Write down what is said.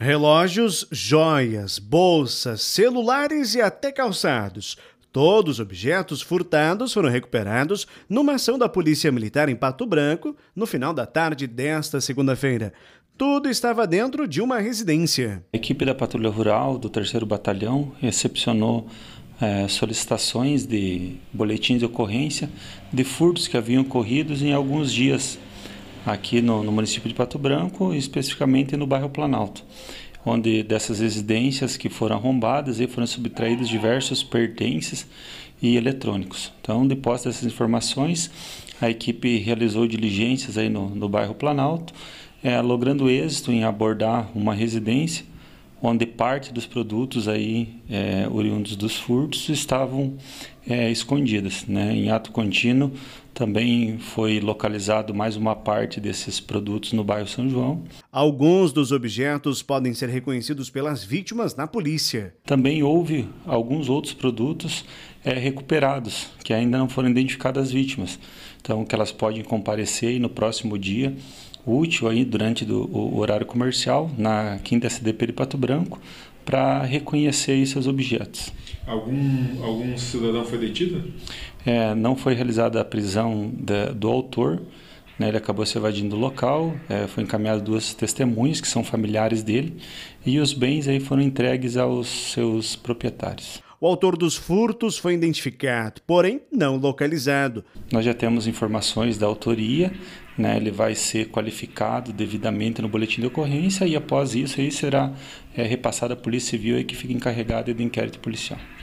Relógios, joias, bolsas, celulares e até calçados. Todos os objetos furtados foram recuperados numa ação da Polícia Militar em Pato Branco no final da tarde desta segunda-feira. Tudo estava dentro de uma residência. A equipe da Patrulha Rural do 3 Batalhão recepcionou é, solicitações de boletins de ocorrência de furtos que haviam ocorrido em alguns dias aqui no, no município de Pato Branco, especificamente no bairro Planalto, onde dessas residências que foram arrombadas e foram subtraídos diversos pertences e eletrônicos. Então, depois dessas informações, a equipe realizou diligências aí no, no bairro Planalto, é, logrando êxito em abordar uma residência onde parte dos produtos aí é, oriundos dos furtos estavam é, escondidas, né? Em ato contínuo, também foi localizado mais uma parte desses produtos no bairro São João. Alguns dos objetos podem ser reconhecidos pelas vítimas na polícia. Também houve alguns outros produtos é, recuperados, que ainda não foram identificados as vítimas. Então, que elas podem comparecer no próximo dia útil aí durante do, o horário comercial na quinta SDP de Pato Branco para reconhecer esses seus objetos. Algum, algum cidadão foi detido? É, não foi realizada a prisão do autor, né, ele acabou se evadindo do local, é, foi encaminhado duas testemunhas que são familiares dele e os bens aí foram entregues aos seus proprietários. O autor dos furtos foi identificado, porém não localizado. Nós já temos informações da autoria, né? ele vai ser qualificado devidamente no boletim de ocorrência e após isso aí será é, repassado à Polícia Civil aí, que fica encarregada do inquérito policial.